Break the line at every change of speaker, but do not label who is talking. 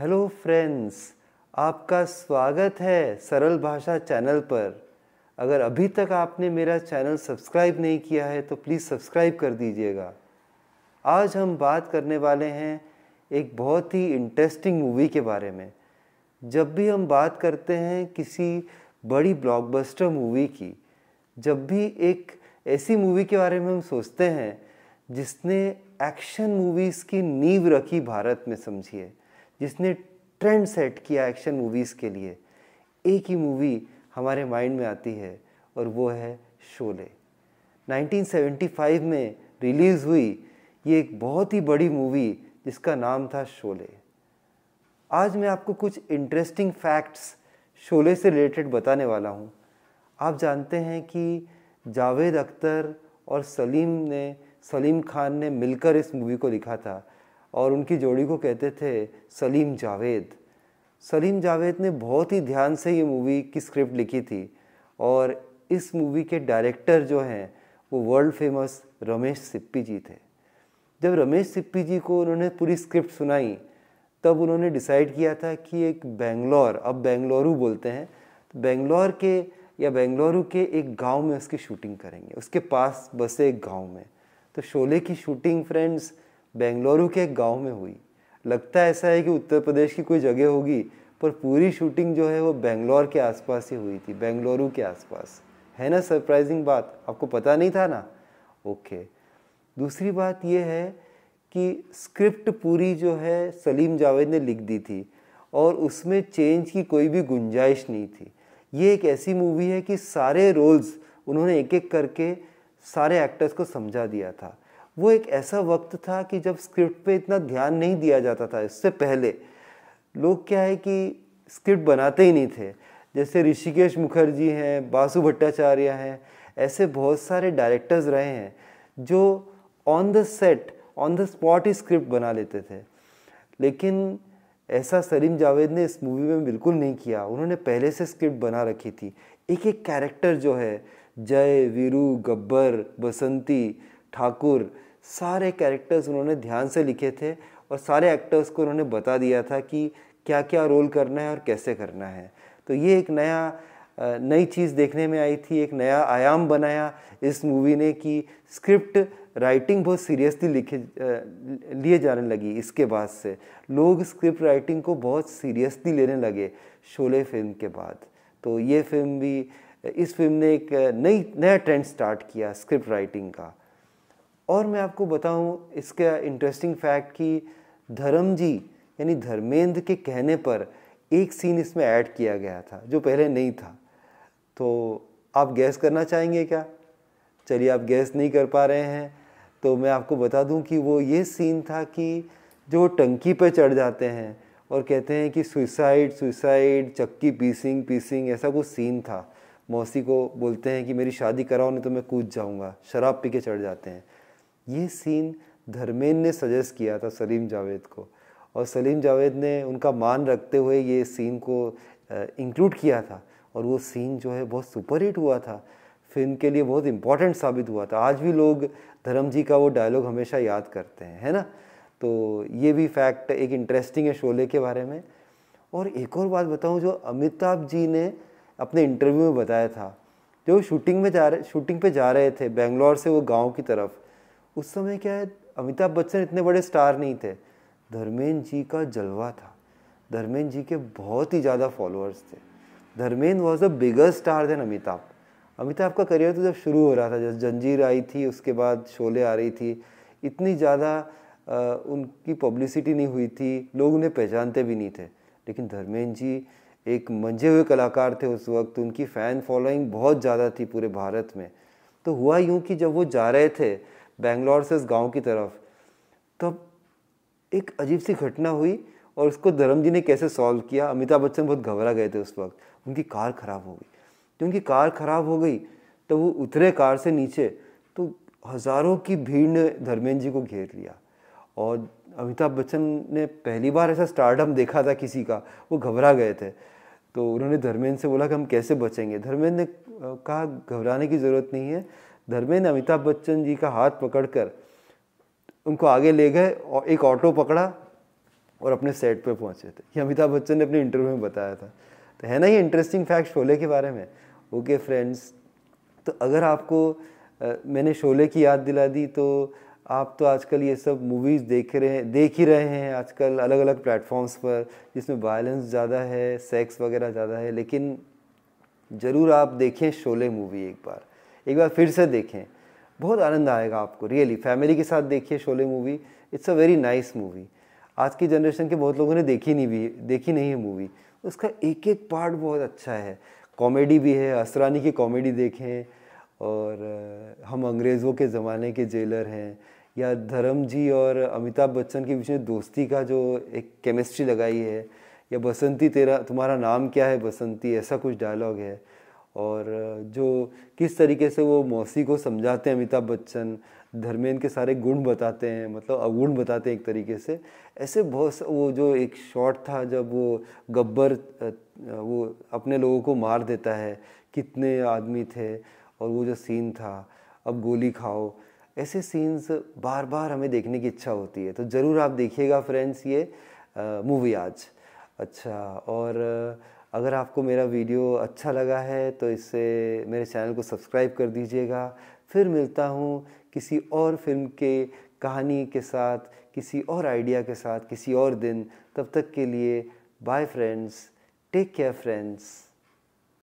hello friends आपका स्वागत है सरल भाषा चैनल पर अगर अभी तक आपने मेरा चैनल सब्सक्राइब नहीं किया है तो प्लीज़ सब्सक्राइब कर दीजिएगा आज हम बात करने वाले हैं एक बहुत ही इंटरेस्टिंग मूवी के बारे में जब भी हम बात करते हैं किसी बड़ी ब्लॉकबस्टर मूवी की जब भी एक ऐसी मूवी के बारे में हम सोचते हैं जिसने एक्शन मूवीज़ की नींव रखी भारत में समझिए जिसने ट्रेंड सेट किया एक्शन मूवीज़ के लिए एक ही मूवी हमारे माइंड में आती है और वो है शोले 1975 में रिलीज़ हुई ये एक बहुत ही बड़ी मूवी जिसका नाम था शोले आज मैं आपको कुछ इंटरेस्टिंग फैक्ट्स शोले से रिलेटेड बताने वाला हूँ आप जानते हैं कि जावेद अख्तर और सलीम ने सलीम खान ने मिलकर इस मूवी को लिखा था और उनकी जोड़ी को कहते थे सलीम जावेद सलीम जावेद ने बहुत ही ध्यान से ये मूवी की स्क्रिप्ट लिखी थी और इस मूवी के डायरेक्टर जो हैं वो वर्ल्ड फेमस रमेश सिप्पी जी थे जब रमेश सिप्पी जी को उन्होंने पूरी स्क्रिप्ट सुनाई तब उन्होंने डिसाइड किया था कि एक बेंगलोर अब बेंगलुरु बोलते हैं तो बेंगलोर के या बेंगलुरु के एक गांव में उसकी शूटिंग करेंगे उसके पास बसे एक गांव में तो शोले की शूटिंग फ्रेंड्स बेंगलुरु के एक गांव में हुई लगता ऐसा है कि उत्तर प्रदेश की कोई जगह होगी पर पूरी शूटिंग जो है वो बेंगलोर के आसपास ही हुई थी बेंगलुरु के आसपास है ना सरप्राइजिंग बात आपको पता नहीं था ना ओके दूसरी बात यह है कि स्क्रिप्ट पूरी जो है सलीम जावेद ने लिख दी थी और उसमें चेंज की कोई भी गुंजाइश नहीं थी ये एक ऐसी मूवी है कि सारे रोल्स उन्होंने एक एक करके सारे एक्टर्स को समझा दिया था वो एक ऐसा वक्त था कि जब स्क्रिप्ट पे इतना ध्यान नहीं दिया जाता था इससे पहले लोग क्या है कि स्क्रिप्ट बनाते ही नहीं थे जैसे ऋषिकेश मुखर्जी हैं बासु भट्टाचार्य हैं ऐसे बहुत सारे डायरेक्टर्स रहे हैं जो on the set on the spot ही स्क्रिप्ट बना लेते थे लेकिन ऐसा सलीम जावेद ने इस मूवी में बिल्कुल नहीं किया उन्होंने पहले से स्क्रिप्ट बना रखी थी एक एक कैरेक्टर जो है जय वीरू गब्बर बसंती ठाकुर सारे कैरेक्टर्स उन्होंने ध्यान से लिखे थे और सारे एक्टर्स को उन्होंने बता दिया था कि क्या क्या रोल करना है और कैसे करना है तो ये एक नया नई चीज़ देखने में आई थी एक नया आयाम बनाया इस मूवी ने कि स्क्रिप्ट राइटिंग बहुत सीरियसली लिखे लिए जाने लगी इसके बाद से लोग स्क्रिप्ट राइटिंग को बहुत सीरियसली लेने लगे शोले फिल्म के बाद तो ये फिल्म भी इस फिल्म ने एक नई नया ट्रेंड स्टार्ट किया स्क्रिप्ट राइटिंग का और मैं आपको बताऊं इसका इंटरेस्टिंग फैक्ट कि धर्म जी यानी धर्मेंद्र के कहने पर एक सीन इसमें ऐड किया गया था जो पहले नहीं था तो आप गैस करना चाहेंगे क्या चलिए आप गैस नहीं कर पा रहे हैं तो मैं आपको बता दूं कि वो ये सीन था कि जो टंकी पर चढ़ जाते हैं और कहते हैं कि सुसाइड सुसाइड चक्की पीसिंग पीसिंग ऐसा कुछ सीन था मौसी को बोलते हैं कि मेरी शादी कराओ नहीं तो मैं कूद जाऊँगा शराब पी के चढ़ जाते हैं ये सीन धर्मेंद्र ने सजेस्ट किया था सलीम जावेद को और सलीम जावेद ने उनका मान रखते हुए ये सीन को इंक्लूड किया था और वो सीन जो है बहुत सुपरहिट हुआ था फिल्म के लिए बहुत इम्पॉर्टेंट साबित हुआ था आज भी लोग धर्म जी का वो डायलॉग हमेशा याद करते हैं है ना तो ये भी फैक्ट एक इंटरेस्टिंग है शोले के बारे में और एक और बात बताऊँ जो अमिताभ जी ने अपने इंटरव्यू में बताया था जो शूटिंग में जा रहे शूटिंग पे जा रहे थे बेंगलोर से वो गांव की तरफ उस समय क्या है अमिताभ बच्चन इतने बड़े स्टार नहीं थे धर्मेंद्र जी का जलवा था धर्मेंद्र जी के बहुत ही ज़्यादा फॉलोअर्स थे Dharmendra was the biggest star then Amitabh Amitabh का करियर तो जब शुरू हो रहा था जब जंजीर आई थी उसके बाद शोले आ रही थी इतनी ज़्यादा उनकी पब्लिसिटी नहीं हुई थी लोग उन्हें पहचानते भी नहीं थे लेकिन धर्मेंद्र जी एक मंझे हुए कलाकार थे उस वक्त उनकी फ़ैन फॉलोइंग बहुत ज़्यादा थी पूरे भारत में तो हुआ यूँ कि जब वो जा रहे थे बेंगलोर से इस गांव की तरफ तब तो एक अजीब सी घटना हुई और उसको धर्म जी ने कैसे सॉल्व किया अमिताभ बच्चन बहुत घबरा गए थे उस वक्त उनकी कार ख़राब हो गई तो उनकी कार ख़राब हो गई तो वो उतरे कार से नीचे तो हज़ारों की भीड़ ने धर्मेंद्र जी को घेर लिया और अमिताभ बच्चन ने पहली बार ऐसा स्टार्टअप देखा था किसी का वो घबरा गए थे तो उन्होंने धर्मेंद्र से बोला कि हम कैसे बचेंगे धर्मेंद्र ने कहा घबराने की ज़रूरत नहीं है धर्मेंद्र अमिताभ बच्चन जी का हाथ पकड़कर उनको आगे ले गए और एक ऑटो पकड़ा और अपने सेट पे पहुंचे थे ये अमिताभ बच्चन ने अपने इंटरव्यू में बताया था तो है ना ये इंटरेस्टिंग फैक्ट शोले के बारे में ओके फ्रेंड्स तो अगर आपको आ, मैंने शोले की याद दिला दी तो आप तो आजकल ये सब मूवीज़ देख रहे हैं देख ही रहे हैं आजकल अलग अलग प्लेटफॉर्म्स पर जिसमें वायलेंस ज़्यादा है सेक्स वगैरह ज़्यादा है लेकिन ज़रूर आप देखें शोले मूवी एक बार एक बार फिर से देखें बहुत आनंद आएगा आपको रियली फैमिली के साथ देखिए Sholay movie it's a very nice movie आज की जनरेशन के बहुत लोगों ने देखी नहीं भी देखी नहीं है मूवी उसका एक एक पार्ट बहुत अच्छा है कॉमेडी भी है असरानी की कॉमेडी देखें और हम अंग्रेज़ों के ज़माने के जेलर हैं या धर्म जी और अमिताभ बच्चन के बीच में दोस्ती का जो एक केमिस्ट्री लगाई है या बसंती तेरा तुम्हारा नाम क्या है बसंती ऐसा कुछ डायलॉग है और जो किस तरीके से वो मौसी को समझाते हैं अमिताभ बच्चन धर्मेंद्र के सारे गुण बताते हैं मतलब अवगुण बताते हैं एक तरीके से ऐसे बहुत वो जो एक शॉट था जब वो गब्बर वो अपने लोगों को मार देता है कितने आदमी थे और वो जो सीन था अब गोली खाओ ऐसे सीन्स बार बार हमें देखने की इच्छा होती है तो ज़रूर आप देखिएगा फ्रेंड्स ये मूवी आज अच्छा और अगर आपको मेरा वीडियो अच्छा लगा है तो इससे मेरे चैनल को सब्सक्राइब कर दीजिएगा फिर मिलता हूँ किसी और फिल्म के कहानी के साथ किसी और आइडिया के साथ किसी और दिन तब तक के लिए bye friends take care friends